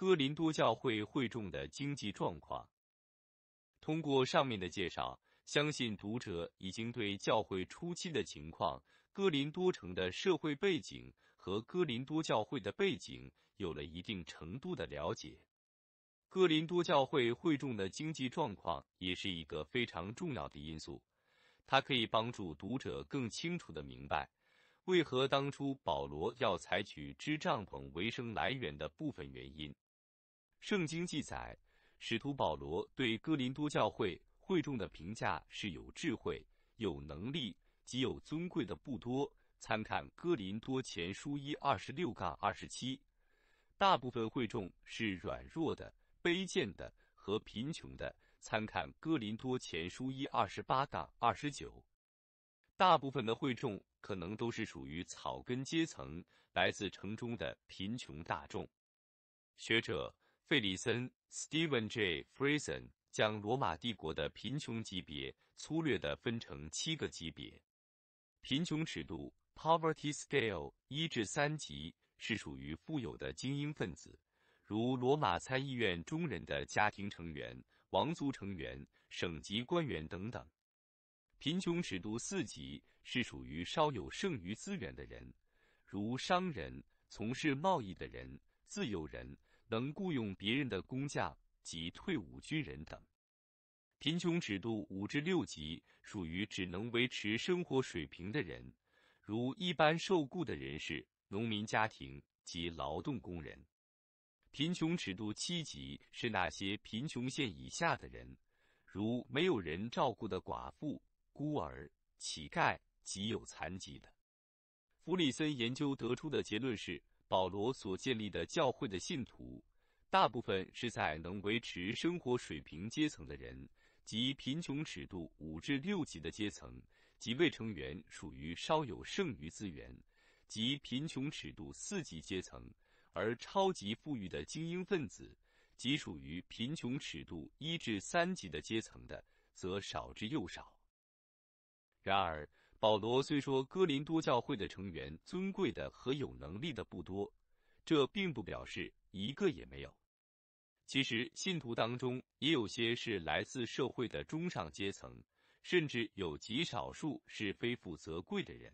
哥林多教会会众的经济状况。通过上面的介绍，相信读者已经对教会初期的情况、哥林多城的社会背景和哥林多教会的背景有了一定程度的了解。哥林多教会会众的经济状况也是一个非常重要的因素，它可以帮助读者更清楚的明白，为何当初保罗要采取支帐篷为生来源的部分原因。圣经记载，使徒保罗对哥林多教会会众的评价是有智慧、有能力及有尊贵的不多。参看《哥林多前书》一二十六杠二十七。大部分会众是软弱的、卑贱的和贫穷的。参看《哥林多前书》一二十八杠二十九。大部分的会众可能都是属于草根阶层，来自城中的贫穷大众。学者。费里森 （Steven J. Frison） 将罗马帝国的贫穷级别粗略地分成七个级别。贫穷尺度 （Poverty Scale） 一至三级是属于富有的精英分子，如罗马参议院中人的家庭成员、王族成员、省级官员等等。贫穷尺度四级是属于稍有剩余资源的人，如商人、从事贸易的人、自由人。能雇佣别人的工匠及退伍军人等。贫穷尺度五至六级属于只能维持生活水平的人，如一般受雇的人士、农民家庭及劳动工人。贫穷尺度七级是那些贫穷线以下的人，如没有人照顾的寡妇、孤儿、乞丐及有残疾的。弗里森研究得出的结论是。保罗所建立的教会的信徒，大部分是在能维持生活水平阶层的人，即贫穷尺度五至六级的阶层；即未成员属于稍有剩余资源，即贫穷尺度四级阶层；而超级富裕的精英分子，即属于贫穷尺度一至三级的阶层的，则少之又少。然而，保罗虽说哥林多教会的成员尊贵的和有能力的不多，这并不表示一个也没有。其实信徒当中也有些是来自社会的中上阶层，甚至有极少数是非富则贵的人。